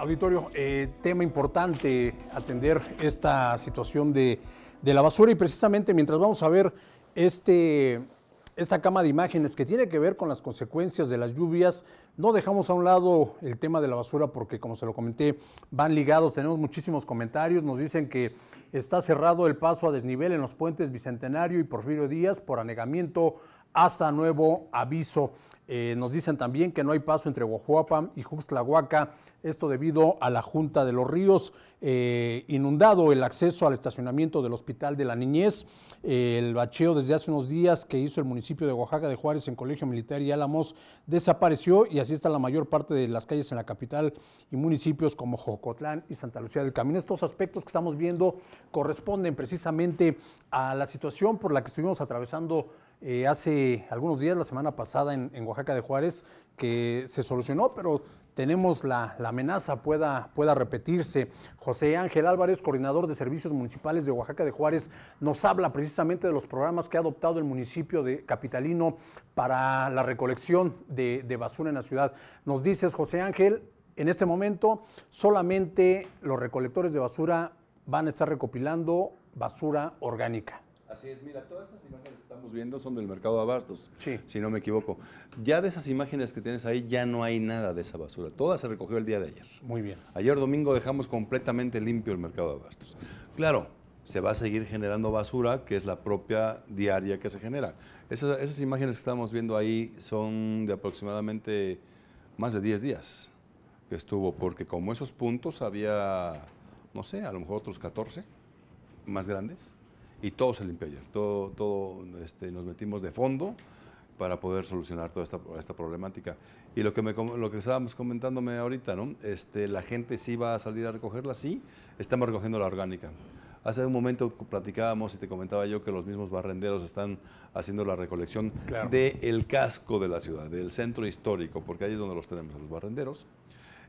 Auditorio, eh, tema importante atender esta situación de, la basura y precisamente mientras vamos a ver este, esta cama de imágenes que tiene que ver con las consecuencias de las lluvias, no dejamos a un lado el tema de la basura porque como se lo comenté, van ligados, tenemos muchísimos comentarios, nos dicen que está cerrado el paso a desnivel en los puentes Bicentenario y Porfirio Díaz por anegamiento hasta nuevo aviso. Eh, nos dicen también que no hay paso entre Oahuapam y Juxtlahuaca, esto debido a la Junta de los Ríos, eh, inundado el acceso al estacionamiento del Hospital de la Niñez, el bacheo desde hace unos días que hizo el municipio de Oaxaca de Juárez en Colegio Militar y Álamos desapareció y así está la mayor parte de las calles en la capital y municipios como Jocotlán y Santa Lucía del Camino. Estos aspectos que estamos viendo corresponden precisamente a la situación por la que estuvimos atravesando eh, hace algunos días, la semana pasada en, Oaxaca de Juárez, que se solucionó, pero tenemos la, amenaza pueda, pueda repetirse. José Ángel Álvarez, coordinador de servicios municipales de Oaxaca de Juárez, nos habla precisamente de los programas que ha adoptado el municipio de capitalino para la recolección de, de basura en la ciudad. Nos dices, José Ángel, en este momento solamente los recolectores de basura van a estar recopilando basura orgánica. Así es, mira, todas estas imágenes que estamos viendo son del mercado de abastos, si no me equivoco. Ya de esas imágenes que tienes ahí ya no hay nada de esa basura. Toda se recogió el día de ayer. Muy bien. Ayer domingo dejamos completamente limpio el mercado de abastos. Claro, se va a seguir generando basura, que es la propia diaria que se genera. Esas, esas imágenes que estamos viendo ahí son de aproximadamente más de 10 días que estuvo, porque como esos puntos había, no sé, a lo mejor otros 14 más grandes y todo se limpió ayer. Todo, todo este, nos metimos de fondo para poder solucionar toda esta, esta problemática. Y lo que, me, lo que estábamos comentándome ahorita, ¿no? Este, la gente sí va a salir a recogerla, sí, estamos recogiendo la orgánica. Hace un momento platicábamos y te comentaba yo que los mismos barrenderos están haciendo la recolección del casco de la ciudad, del centro histórico, porque ahí es donde los tenemos, los barrenderos.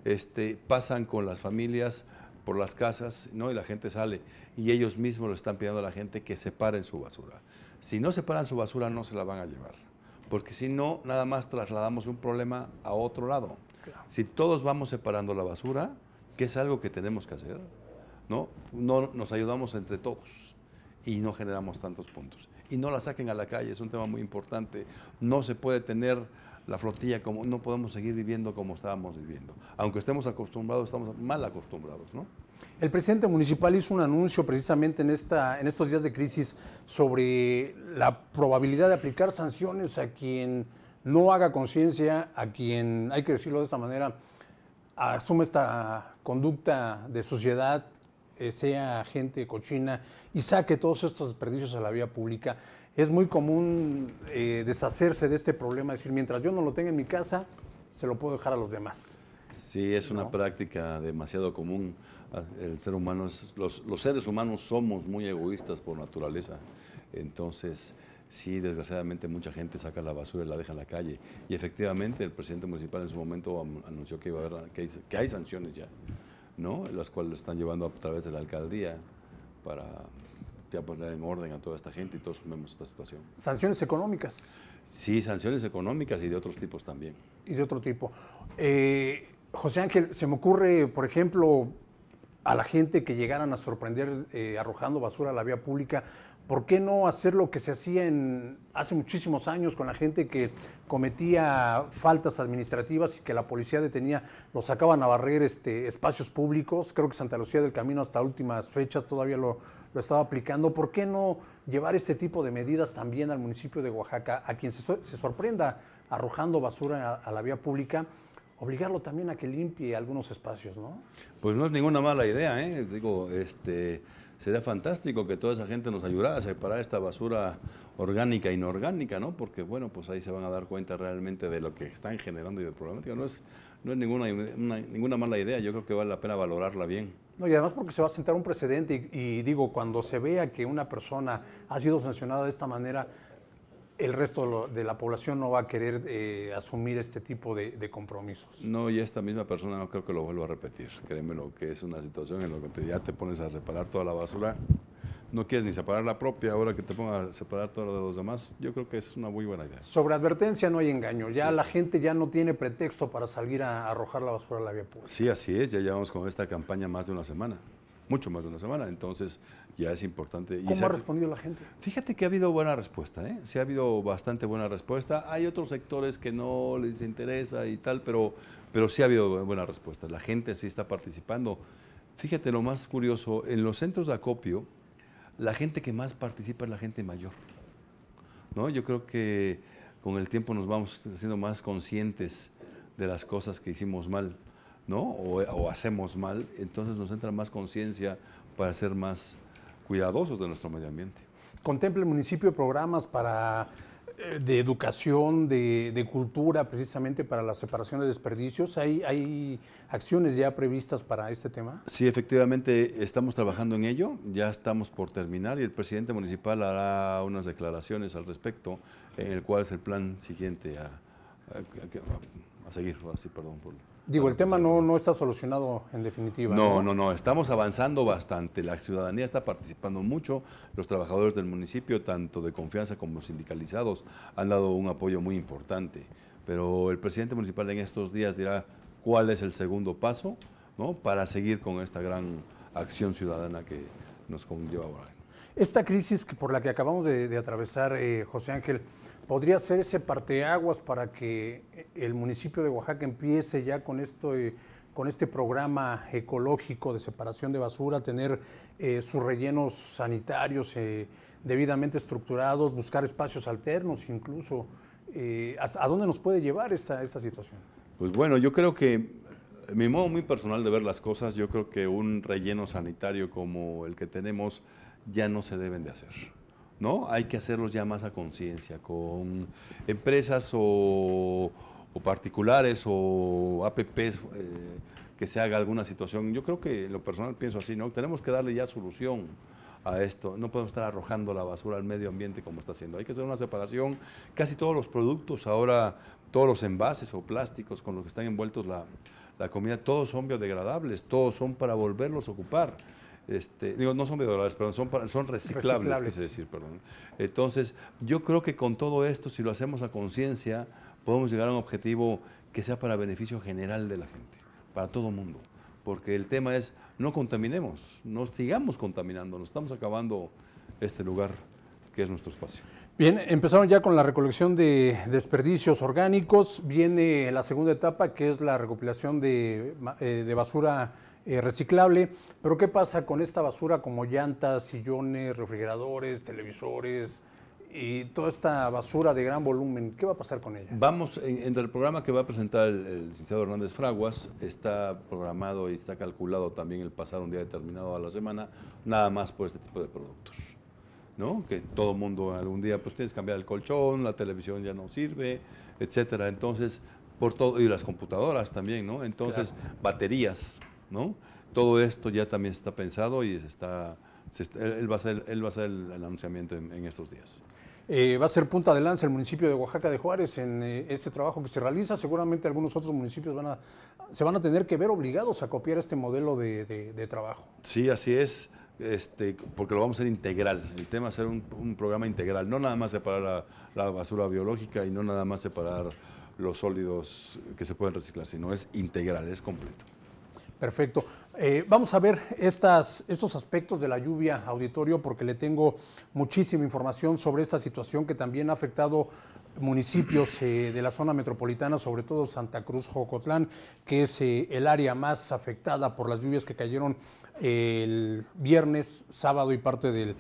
Este, pasan con las familias por las casas, ¿no? Y la gente sale y ellos mismos lo están pidiendo a la gente que separen su basura. Si no separan su basura, no se la van a llevar, porque si no, nada más trasladamos un problema a otro lado. Si todos vamos separando la basura, que es algo que tenemos que hacer, ¿no? No nos ayudamos entre todos y no generamos tantos puntos. Y no la saquen a la calle, es un tema muy importante. No se puede tener la flotilla, como no podemos seguir viviendo como estábamos viviendo. Aunque estemos acostumbrados, estamos mal acostumbrados, ¿no? El presidente municipal hizo un anuncio precisamente en, esta, en estos días de crisis sobre la probabilidad de aplicar sanciones a quien no haga conciencia, a quien, hay que decirlo de esta manera, asume esta conducta de sociedad, eh, sea gente cochina y saque todos estos desperdicios a la vía pública es muy común eh, deshacerse de este problema, es decir, mientras yo no lo tenga en mi casa, se lo puedo dejar a los demás. Sí, es una práctica demasiado común. Ah, el ser humano los, seres humanos somos muy egoístas por naturaleza. Entonces, sí, desgraciadamente mucha gente saca la basura y la deja en la calle. Y efectivamente el presidente municipal en su momento anunció que, iba a haber, hay, sanciones ya, ¿no? las cuales lo están llevando a través de la alcaldía para poner en orden a toda esta gente y todos vemos esta situación. ¿Sanciones económicas? Sí, sanciones económicas y de otros tipos también. Y de otro tipo. Eh, José Ángel, se me ocurre, por ejemplo, a la gente que llegaran a sorprender eh, arrojando basura a la vía pública, ¿por qué no hacer lo que se hacía en, hace muchísimos años con la gente que cometía faltas administrativas y que la policía detenía, los sacaban a barrer este, espacios públicos? Creo que Santa Lucía del Camino hasta últimas fechas todavía lo, lo estaba aplicando, ¿por qué no llevar este tipo de medidas también al municipio de Oaxaca, a quien se, sorprenda arrojando basura a, la vía pública? obligarlo también a que limpie algunos espacios, ¿no? Pues no es ninguna mala idea, ¿eh? Digo, este, sería fantástico que toda esa gente nos ayudara a separar esta basura orgánica e inorgánica, ¿no? Porque, bueno, pues ahí se van a dar cuenta realmente de lo que están generando y de problema. No es, no es ninguna, ninguna mala idea, yo creo que vale la pena valorarla bien. No, y además porque se va a sentar un precedente y, digo, cuando se vea que una persona ha sido sancionada de esta manera, el resto de la población no va a querer eh, asumir este tipo de, compromisos. No, y esta misma persona no creo que lo vuelva a repetir. Créeme lo que es una situación en la que ya te pones a reparar toda la basura no quieres ni separar la propia, ahora que te ponga a separar todo lo de los demás, yo creo que es una muy buena idea. Sobre advertencia no hay engaño, ya la gente ya no tiene pretexto para salir a arrojar la basura a la vía pública. Sí, así es, ya llevamos con esta campaña más de una semana, mucho más de una semana, entonces ya es importante. ¿Cómo ha respondido la gente? Fíjate que ha habido buena respuesta, ¿eh? sí ha habido bastante buena respuesta, hay otros sectores que no les interesa y tal, pero, pero sí ha habido buena respuesta, la gente sí está participando. Fíjate lo más curioso, en los centros de acopio, la gente que más participa es la gente mayor. ¿no? Yo creo que con el tiempo nos vamos siendo más conscientes de las cosas que hicimos mal, ¿no? O, hacemos mal, entonces nos entra más conciencia para ser más cuidadosos de nuestro medio ambiente. ¿Contempla el municipio programas para de educación, de, cultura, precisamente para la separación de desperdicios. ¿Hay, ¿Hay acciones ya previstas para este tema? Sí, efectivamente, estamos trabajando en ello, ya estamos por terminar y el presidente municipal hará unas declaraciones al respecto, en el cual es el plan siguiente a a, a seguir, así perdón Digo, el tema no, no está solucionado en definitiva. No, no, no, estamos avanzando bastante. La ciudadanía está participando mucho. Los trabajadores del municipio, tanto de confianza como sindicalizados, han dado un apoyo muy importante. Pero el presidente municipal en estos días dirá cuál es el segundo paso ¿no? para seguir con esta gran acción ciudadana que nos conlleva ahora. Esta crisis por la que acabamos de, atravesar, eh, José Ángel, podría ser ese parteaguas para que eh, el municipio de Oaxaca empiece ya con esto. Eh, con este programa ecológico de separación de basura, tener eh, sus rellenos sanitarios debidamente estructurados, buscar espacios alternos incluso. ¿A dónde nos puede llevar esta situación? Pues bueno, yo creo que mi modo muy personal de ver las cosas, yo creo que un relleno sanitario como el que tenemos ya no se deben de hacer. ¿no? Hay que hacerlos ya más a conciencia con empresas o, particulares o APPs. Eh, que se haga alguna situación. Yo creo que lo personal pienso así, ¿no? Tenemos que darle ya solución a esto. No podemos estar arrojando la basura al medio ambiente como está haciendo. Hay que hacer una separación. Casi todos los productos ahora, todos los envases o plásticos con los que están envueltos la, la comida, todos son biodegradables, todos son para volverlos a ocupar. Este, digo, no son biodolables, pero son, son reciclables, decir, perdón. Entonces, yo creo que con todo esto, si lo hacemos a conciencia, podemos llegar a un objetivo que sea para beneficio general de la gente, para todo el mundo. Porque el tema es, no contaminemos, no sigamos contaminando, nos estamos acabando este lugar que es nuestro espacio. Bien, empezaron ya con la recolección de desperdicios orgánicos. Viene la segunda etapa, que es la recopilación de, eh, basura eh, reciclable. Pero, ¿qué pasa con esta basura como llantas, sillones, refrigeradores, televisores? Y toda esta basura de gran volumen, ¿qué va a pasar con ella? Vamos, entre el programa que va a presentar el licenciado Hernández Fraguas, está programado y está calculado también el pasar un día determinado a la semana, nada más por este tipo de productos. Que todo mundo algún día, pues tienes que cambiar el colchón, la televisión ya no sirve, etcétera. Entonces, por todo, y las computadoras también, ¿no? Entonces, baterías, ¿no? Todo esto ya también está pensado y está, él, va a ser, él va a ser el, anunciamiento en, estos días. Eh, va a ser punta de lanza el municipio de Oaxaca de Juárez en eh, este trabajo que se realiza. Seguramente algunos otros municipios van a, se van a tener que ver obligados a copiar este modelo de trabajo. Sí, así es este, porque lo vamos a hacer integral. El tema es hacer un, un programa integral, no nada más separar la, la, basura biológica y no nada más separar los sólidos que se pueden reciclar, sino es integral, es completo. Perfecto. Eh, vamos a ver estas, estos aspectos de la lluvia, auditorio, porque le tengo muchísima información sobre esta situación que también ha afectado municipios eh, de la zona metropolitana, sobre todo Santa Cruz, Jocotlán, que es eh, el área más afectada por las lluvias que cayeron el viernes, sábado y parte del,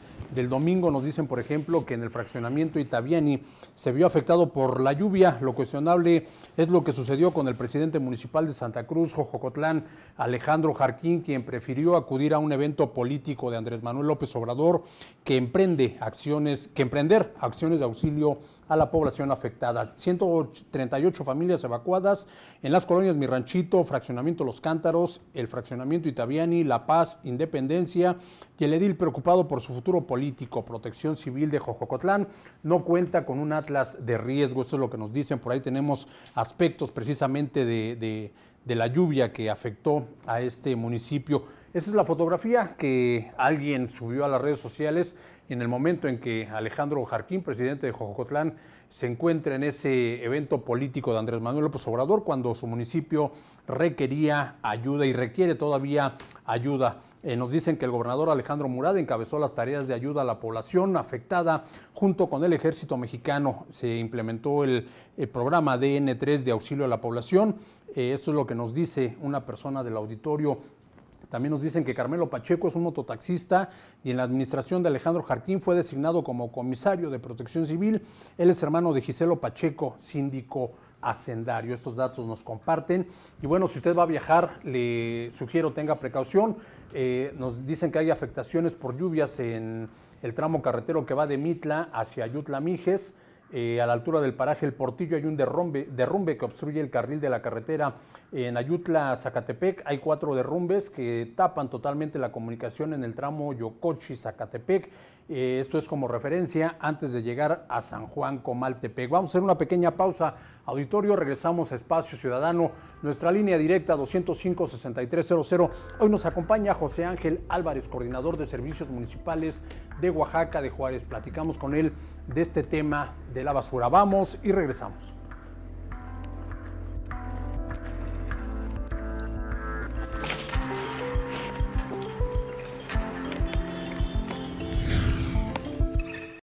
domingo. Nos dicen, por ejemplo, que en el fraccionamiento Itabiani se vio afectado por la lluvia. Lo cuestionable es lo que sucedió con el presidente municipal de Santa Cruz, Jocotlán, Alejandro Jarquín quien prefirió acudir a un evento político de Andrés Manuel López Obrador que emprende acciones, que emprender acciones de auxilio a la población afectada. 138 familias evacuadas en las colonias Mi Ranchito, Fraccionamiento Los Cántaros, el Fraccionamiento Itaviani, La Paz, Independencia y el edil preocupado por su futuro político, Protección Civil de jojocotlán no cuenta con un atlas de riesgo. Eso es lo que nos dicen. Por ahí tenemos aspectos precisamente de de la lluvia que afectó a este municipio. Esa es la fotografía que alguien subió a las redes sociales en el momento en que Alejandro Jarquín, presidente de Jojocotlán, se encuentra en ese evento político de Andrés Manuel López Obrador cuando su municipio requería ayuda y requiere todavía ayuda. Eh, nos dicen que el gobernador Alejandro Murad encabezó las tareas de ayuda a la población afectada junto con el ejército mexicano. Se implementó el, programa DN3 de auxilio a la población. Eh, eso es lo que nos dice una persona del auditorio también nos dicen que Carmelo Pacheco es un mototaxista y en la administración de Alejandro Jarquín fue designado como comisario de protección civil. Él es hermano de Giselo Pacheco, síndico hacendario. Estos datos nos comparten. Y bueno, si usted va a viajar, le sugiero tenga precaución. Eh, nos dicen que hay afectaciones por lluvias en el tramo carretero que va de Mitla hacia Ayutla Mijes. Eh, a la altura del paraje El Portillo hay un derrumbe, derrumbe que obstruye el carril de la carretera en Ayutla, Zacatepec. Hay cuatro derrumbes que tapan totalmente la comunicación en el tramo Yocochi, Zacatepec. Eh, esto es como referencia antes de llegar a San Juan Comaltepec. Vamos a hacer una pequeña pausa, auditorio. Regresamos a Espacio Ciudadano, nuestra línea directa 205-6300. Hoy nos acompaña José Ángel Álvarez, coordinador de servicios municipales de Oaxaca de Juárez. Platicamos con él de este tema de la basura. Vamos y regresamos.